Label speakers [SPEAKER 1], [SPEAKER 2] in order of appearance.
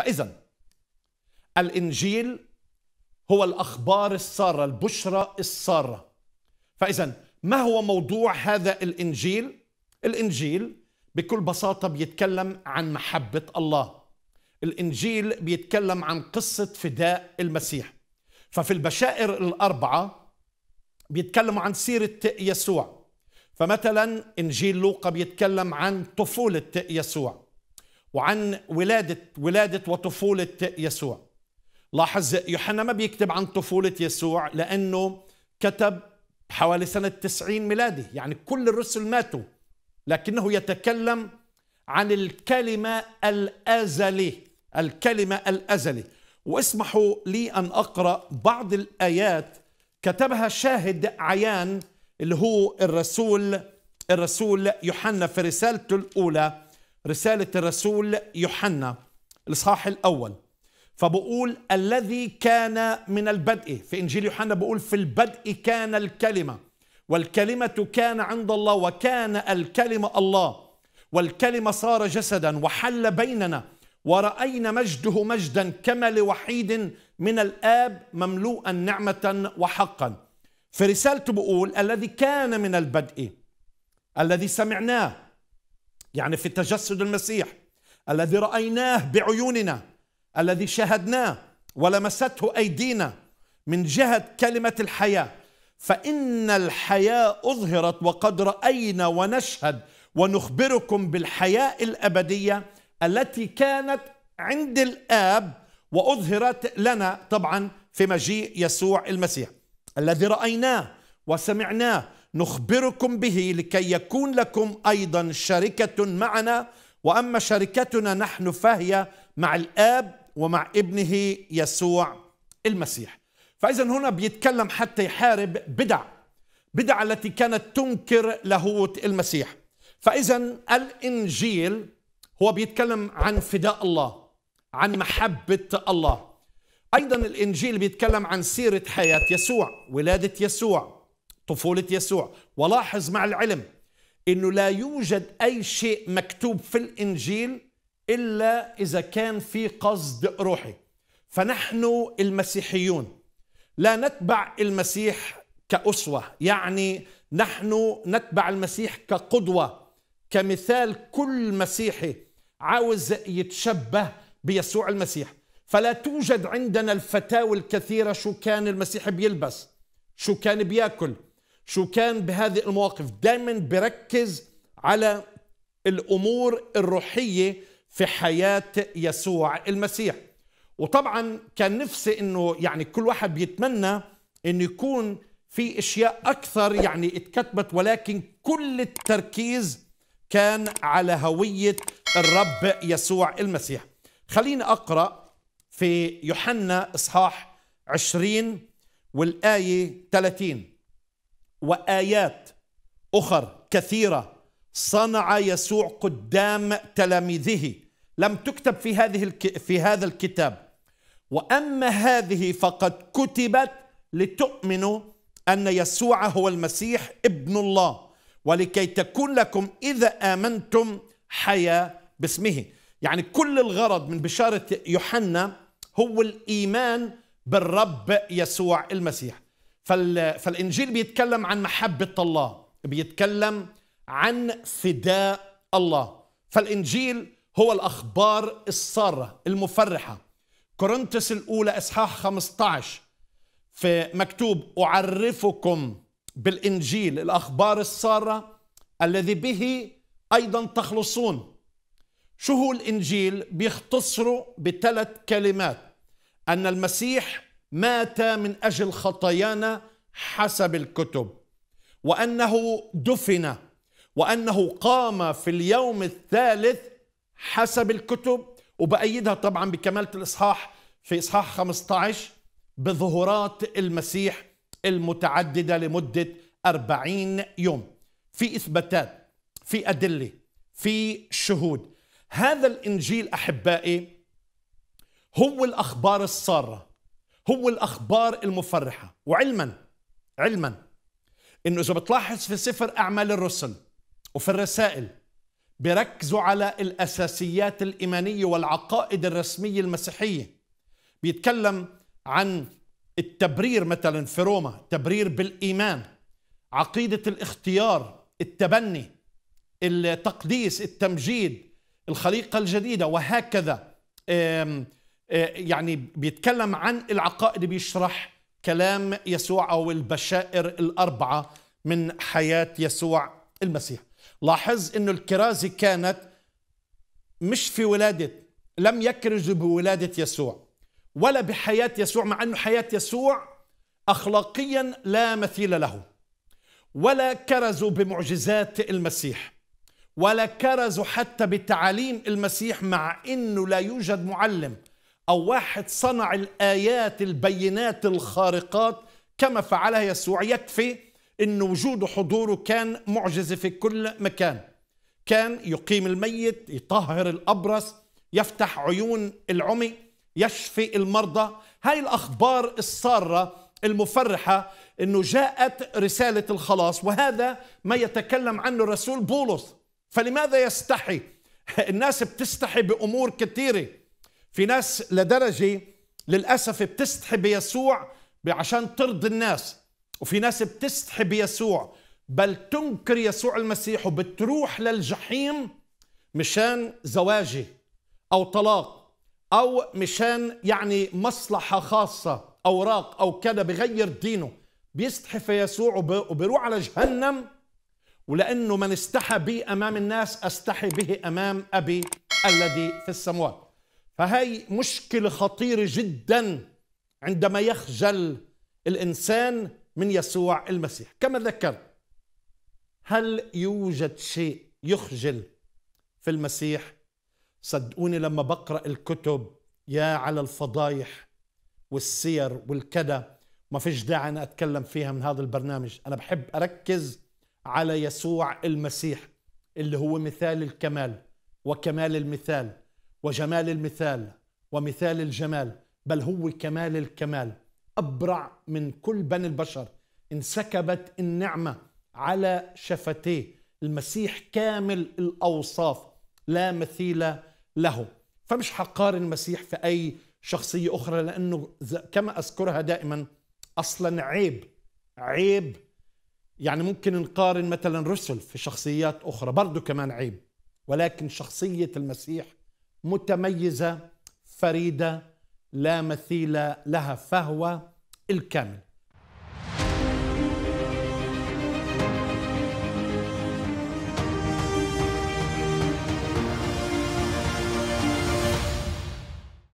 [SPEAKER 1] فإذا الإنجيل هو الأخبار السارة البشرى السارة فإذا ما هو موضوع هذا الإنجيل؟ الإنجيل بكل بساطة بيتكلم عن محبة الله الإنجيل بيتكلم عن قصة فداء المسيح ففي البشائر الأربعة بيتكلموا عن سيرة يسوع فمثلا إنجيل لوقا بيتكلم عن طفولة يسوع وعن ولادة ولادة وطفولة يسوع لاحظ يوحنا ما بيكتب عن طفولة يسوع لأنه كتب حوالي سنة 90 ميلادي يعني كل الرسل ماتوا لكنه يتكلم عن الكلمة الأزلي الكلمة الأزلي واسمحوا لي أن أقرأ بعض الآيات كتبها شاهد عيان اللي هو الرسول الرسول يوحنا في رسالته الأولى رسالة الرسول يوحنا الإصحاح الأول فبقول الذي كان من البدء في إنجيل يوحنا بقول في البدء كان الكلمة والكلمة كان عند الله وكان الكلمة الله والكلمة صار جسدا وحل بيننا ورأينا مجده مجدا كما لوحيد من الآب مملوءا نعمة وحقا في رسالته بقول الذي كان من البدء الذي سمعناه يعني في تجسد المسيح الذي رايناه بعيوننا الذي شاهدناه ولمسته ايدينا من جهه كلمه الحياه فان الحياه اظهرت وقد راينا ونشهد ونخبركم بالحياه الابديه التي كانت عند الاب واظهرت لنا طبعا في مجيء يسوع المسيح الذي رايناه وسمعناه نخبركم به لكي يكون لكم ايضا شركه معنا واما شركتنا نحن فهي مع الاب ومع ابنه يسوع المسيح فاذا هنا بيتكلم حتى يحارب بدع بدع التي كانت تنكر لاهوت المسيح فاذا الانجيل هو بيتكلم عن فداء الله عن محبه الله ايضا الانجيل بيتكلم عن سيره حياه يسوع ولاده يسوع طفولة يسوع ولاحظ مع العلم أنه لا يوجد أي شيء مكتوب في الإنجيل إلا إذا كان في قصد روحي فنحن المسيحيون لا نتبع المسيح كأسوة يعني نحن نتبع المسيح كقدوة كمثال كل مسيحي عاوز يتشبه بيسوع المسيح فلا توجد عندنا الفتاوى الكثيرة شو كان المسيح بيلبس شو كان بياكل شو كان بهذه المواقف دائما بركز على الامور الروحيه في حياه يسوع المسيح وطبعا كان نفسي انه يعني كل واحد بيتمنى انه يكون في اشياء اكثر يعني اتكتبت ولكن كل التركيز كان على هويه الرب يسوع المسيح خليني اقرا في يوحنا اصحاح 20 والايه 30 وآيات أخر كثيرة صنع يسوع قدام تلاميذه لم تكتب في هذه في هذا الكتاب واما هذه فقد كتبت لتؤمنوا ان يسوع هو المسيح ابن الله ولكي تكون لكم اذا امنتم حياه باسمه يعني كل الغرض من بشاره يوحنا هو الايمان بالرب يسوع المسيح فالإنجيل بيتكلم عن محبة الله بيتكلم عن فداء الله فالإنجيل هو الأخبار السارة المفرحة كورنثس الأولى إصحاح 15 في مكتوب أعرفكم بالإنجيل الأخبار السارة الذي به أيضا تخلصون شو هو الإنجيل بيختصره بثلاث كلمات أن المسيح مات من أجل خطايانا حسب الكتب وأنه دفن وأنه قام في اليوم الثالث حسب الكتب وبأيدها طبعا بكمالة الإصحاح في إصحاح 15 بظهورات المسيح المتعددة لمدة 40 يوم في إثباتات في أدلة في شهود هذا الإنجيل أحبائي هو الأخبار السارة هو الاخبار المفرحه وعلما علما انه اذا بتلاحظ في سفر اعمال الرسل وفي الرسائل بيركزوا على الاساسيات الايمانيه والعقائد الرسميه المسيحيه بيتكلم عن التبرير مثلا في روما تبرير بالايمان عقيده الاختيار التبني التقديس التمجيد الخليقه الجديده وهكذا آه، يعني بيتكلم عن العقائد بيشرح كلام يسوع او البشائر الاربعه من حياه يسوع المسيح لاحظ انه الكرازه كانت مش في ولاده لم يكرزوا بولاده يسوع ولا بحياه يسوع مع انه حياه يسوع اخلاقيا لا مثيل له ولا كرزوا بمعجزات المسيح ولا كرزوا حتى بتعاليم المسيح مع انه لا يوجد معلم أو واحد صنع الآيات البينات الخارقات كما فعلها يسوع يكفي أن وجوده حضوره كان معجزة في كل مكان كان يقيم الميت يطهر الأبرص يفتح عيون العمي يشفي المرضى هاي الأخبار السارة المفرحة أنه جاءت رسالة الخلاص وهذا ما يتكلم عنه الرسول بولس فلماذا يستحي الناس بتستحي بأمور كثيرة في ناس لدرجة للأسف بتستحي بيسوع عشان ترضي الناس وفي ناس بتستحي بيسوع بل تنكر يسوع المسيح وبتروح للجحيم مشان زواجه أو طلاق أو مشان يعني مصلحة خاصة أوراق أو كذا بغير دينه بيستحي في يسوع وبيروح على جهنم ولأنه من استحى بي أمام الناس أستحي به أمام أبي الذي في السماوات فهي مشكلة خطيرة جدا عندما يخجل الإنسان من يسوع المسيح كما ذكرت هل يوجد شيء يخجل في المسيح صدقوني لما بقرا الكتب يا على الفضايح والسير والكذا ما فيش داعي انا اتكلم فيها من هذا البرنامج انا بحب اركز على يسوع المسيح اللي هو مثال الكمال وكمال المثال وجمال المثال ومثال الجمال بل هو كمال الكمال أبرع من كل بني البشر انسكبت النعمة على شفتيه المسيح كامل الأوصاف لا مثيل له فمش حقارن المسيح في أي شخصية أخرى لأنه كما أذكرها دائما أصلا عيب عيب يعني ممكن نقارن مثلا رسل في شخصيات أخرى برضو كمان عيب ولكن شخصية المسيح متميزه فريده لا مثيل لها فهو الكامل